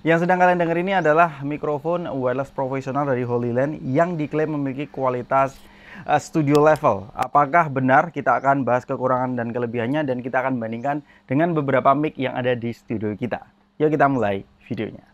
Yang sedang kalian dengar ini adalah mikrofon wireless profesional dari Holy Land yang diklaim memiliki kualitas eh, studio level. Apakah benar? Kita akan bahas kekurangan dan kelebihannya dan kita akan bandingkan dengan beberapa mic yang ada di studio kita. Yuk kita mulai videonya.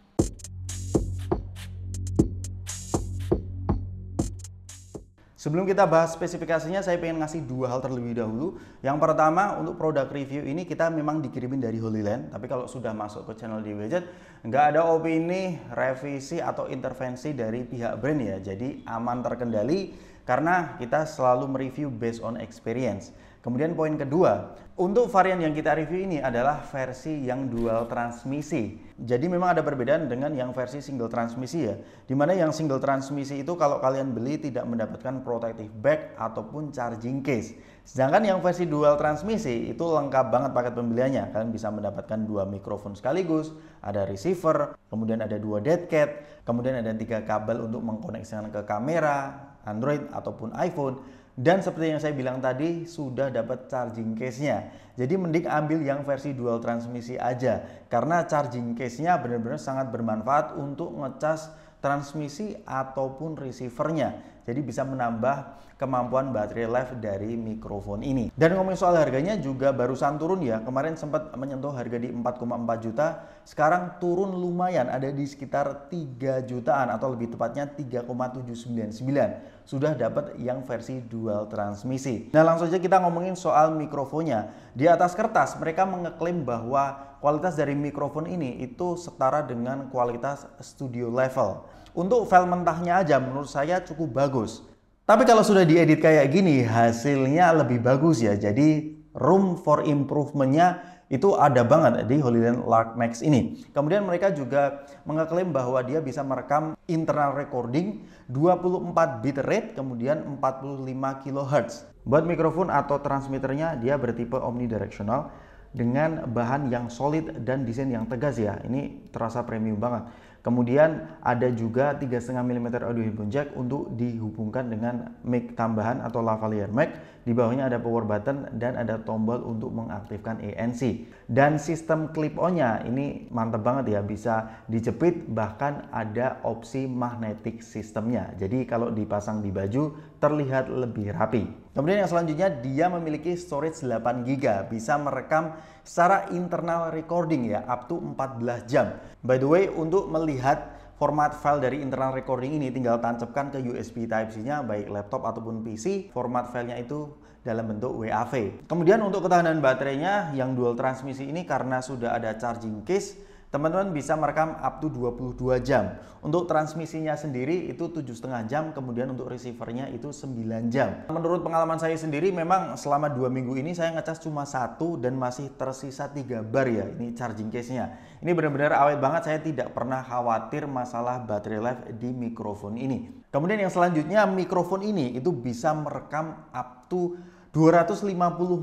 Sebelum kita bahas spesifikasinya, saya ingin ngasih dua hal terlebih dahulu. Yang pertama, untuk produk review ini kita memang dikirimin dari Holy Land, tapi kalau sudah masuk ke channel di widget, nggak ada opini, revisi, atau intervensi dari pihak brand ya. Jadi aman terkendali karena kita selalu mereview based on experience. Kemudian poin kedua, untuk varian yang kita review ini adalah versi yang dual transmisi. Jadi memang ada perbedaan dengan yang versi single transmisi ya. Dimana yang single transmisi itu kalau kalian beli tidak mendapatkan protective bag ataupun charging case. Sedangkan yang versi dual transmisi itu lengkap banget paket pembeliannya. Kalian bisa mendapatkan dua mikrofon sekaligus, ada receiver, kemudian ada dua dead cat, kemudian ada tiga kabel untuk mengkoneksikan ke kamera, Android ataupun iPhone dan seperti yang saya bilang tadi, sudah dapat charging case-nya. Jadi mending ambil yang versi dual transmisi aja. Karena charging case-nya benar-benar sangat bermanfaat untuk ngecas transmisi ataupun receivernya. Jadi bisa menambah kemampuan baterai life dari mikrofon ini. Dan ngomongin soal harganya juga barusan turun ya. Kemarin sempat menyentuh harga di 4,4 juta, sekarang turun lumayan ada di sekitar 3 jutaan atau lebih tepatnya 3,799. Sudah dapat yang versi dual transmisi. Nah, langsung aja kita ngomongin soal mikrofonnya. Di atas kertas mereka mengeklaim bahwa kualitas dari mikrofon ini itu setara dengan kualitas studio level. Untuk file mentahnya aja menurut saya cukup bagus. Tapi kalau sudah diedit kayak gini hasilnya lebih bagus ya. Jadi room for improvementnya itu ada banget di Holyland Lark Max ini. Kemudian mereka juga mengklaim bahwa dia bisa merekam internal recording 24 bit rate kemudian 45 kHz. Buat mikrofon atau transmitternya dia bertipe omnidirectional dengan bahan yang solid dan desain yang tegas ya. Ini terasa premium banget. Kemudian ada juga 3,5 mm audio headphone jack untuk dihubungkan dengan mic tambahan atau lavalier mic. Di bawahnya ada power button dan ada tombol untuk mengaktifkan ANC. Dan sistem clip-on-nya ini mantep banget ya, bisa dijepit bahkan ada opsi magnetic sistemnya. Jadi kalau dipasang di baju terlihat lebih rapi. Kemudian yang selanjutnya dia memiliki storage 8 GB, bisa merekam secara internal recording ya up to 14 jam. By the way, untuk melihat format file dari internal recording ini tinggal tancapkan ke USB Type-C-nya baik laptop ataupun PC. Format filenya itu dalam bentuk WAV. Kemudian untuk ketahanan baterainya yang dual transmisi ini karena sudah ada charging case teman-teman bisa merekam up to 22 jam. Untuk transmisinya sendiri itu tujuh setengah jam, kemudian untuk receivernya itu 9 jam. Menurut pengalaman saya sendiri, memang selama dua minggu ini saya ngecas cuma satu dan masih tersisa tiga bar ya, ini charging case-nya. Ini benar-benar awet banget, saya tidak pernah khawatir masalah battery life di mikrofon ini. Kemudian yang selanjutnya, mikrofon ini itu bisa merekam up to 250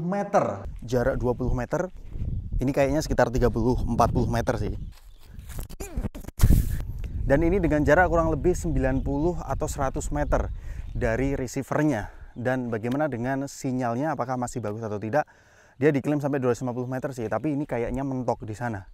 meter. Jarak 20 meter ini kayaknya sekitar 30-40 meter sih. Dan ini dengan jarak kurang lebih 90 atau 100 meter dari receivernya. Dan bagaimana dengan sinyalnya apakah masih bagus atau tidak? Dia diklaim sampai 250 meter sih, tapi ini kayaknya mentok di sana.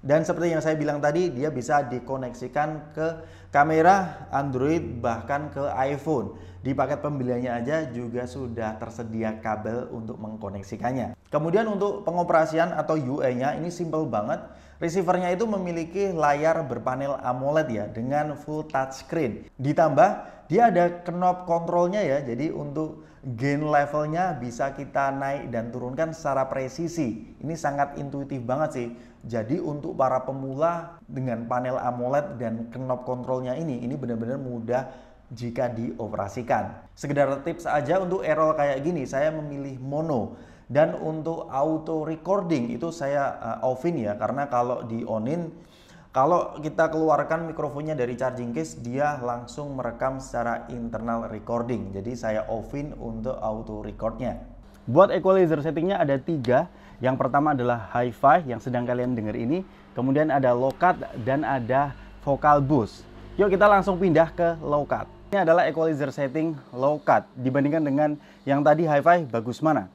Dan seperti yang saya bilang tadi, dia bisa dikoneksikan ke kamera Android bahkan ke iPhone. Di paket pembeliannya aja juga sudah tersedia kabel untuk mengkoneksikannya. Kemudian untuk pengoperasian atau UI-nya ini simple banget. Receivernya itu memiliki layar berpanel AMOLED ya dengan full touchscreen. Ditambah dia ada knob kontrolnya ya. Jadi untuk gain levelnya bisa kita naik dan turunkan secara presisi. Ini sangat intuitif banget sih. Jadi untuk para pemula dengan panel AMOLED dan knob kontrolnya ini ini benar-benar mudah jika dioperasikan. Sekedar tips aja untuk error kayak gini, saya memilih mono. Dan untuk auto recording itu saya uh, offin ya, karena kalau di onin, kalau kita keluarkan mikrofonnya dari charging case, dia langsung merekam secara internal recording. Jadi saya offin untuk auto recordnya. Buat equalizer settingnya ada tiga. Yang pertama adalah hi-fi yang sedang kalian dengar ini. Kemudian ada low cut dan ada vocal boost. Yuk kita langsung pindah ke low cut. Ini adalah equalizer setting low cut dibandingkan dengan yang tadi hi-fi bagus mana.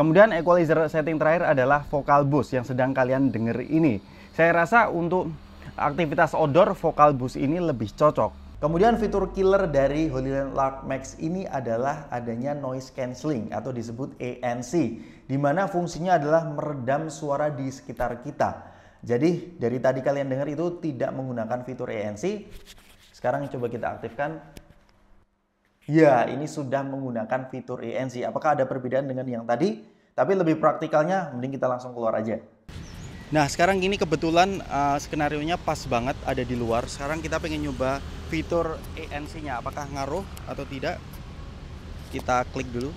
Kemudian equalizer setting terakhir adalah vocal boost yang sedang kalian dengar ini. Saya rasa untuk aktivitas outdoor vocal boost ini lebih cocok. Kemudian fitur killer dari Holyland Lark Max ini adalah adanya noise cancelling atau disebut ANC, di mana fungsinya adalah meredam suara di sekitar kita. Jadi dari tadi kalian dengar itu tidak menggunakan fitur ANC. Sekarang coba kita aktifkan Iya. Ya, ini sudah menggunakan fitur ANC. E Apakah ada perbedaan dengan yang tadi? Tapi lebih praktikalnya, mending kita langsung keluar aja. Nah, sekarang ini kebetulan uh, eh, skenario nya pas banget ada di luar. Sekarang kita pengen nyoba fitur ANC-nya. E Apakah ngaruh atau tidak? Kita klik dulu.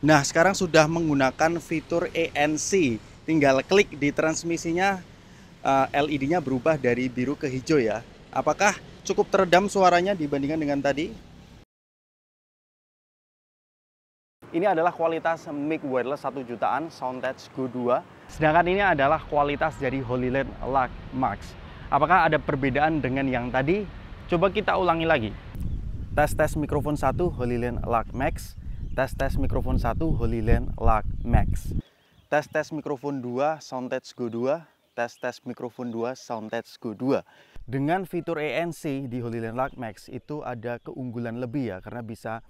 Nah, sekarang sudah menggunakan fitur ANC. E Tinggal klik di transmisinya, uh, eh, LED-nya berubah dari biru ke hijau ya. Apakah cukup teredam suaranya dibandingkan dengan tadi. Ini adalah kualitas mic wireless 1 jutaan Soundtouch Go 2. Sedangkan ini adalah kualitas dari Holyland Lux Max. Apakah ada perbedaan dengan yang tadi? Coba kita ulangi lagi. Tes-tes mikrofon 1 Holyland Lux Max. Tes-tes mikrofon 1 Holyland Lux Max. Tes-tes mikrofon 2 Soundtouch Go 2. Tes-tes mikrofon 2 Soundtouch Go 2. Dengan fitur ANC di Holy Land Lark Max itu ada keunggulan lebih ya karena bisa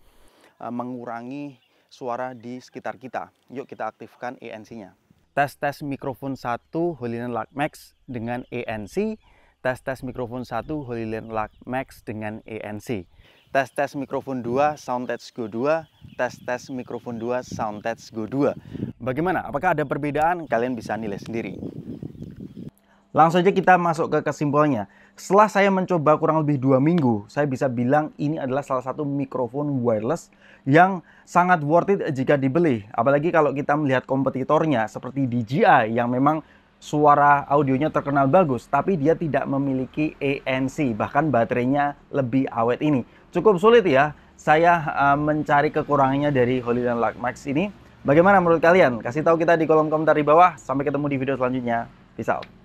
eh, mengurangi suara di sekitar kita. Yuk kita aktifkan ANC-nya. Tes-tes mikrofon 1 Holy Land Lark Max dengan ANC tes-tes mikrofon 1 Holy Land Lark Max dengan ANC. Tes-tes mikrofon 2 Soundtouch Go 2, tes-tes mikrofon 2 Soundtouch Go 2. Bagaimana? Apakah ada perbedaan? Kalian bisa nilai sendiri. Langsung aja kita masuk ke kesimpulannya. Setelah saya mencoba kurang lebih dua minggu, saya bisa bilang ini adalah salah satu mikrofon wireless yang sangat worth it jika dibeli. Apalagi kalau kita melihat kompetitornya seperti DJI yang memang suara audionya terkenal bagus, tapi dia tidak memiliki ANC, bahkan baterainya lebih awet ini. Cukup sulit ya, saya eh, mencari kekurangannya dari Holiland Luck Max ini. Bagaimana menurut kalian? Kasih tahu kita di kolom komentar di bawah. Sampai ketemu di video selanjutnya. Peace out.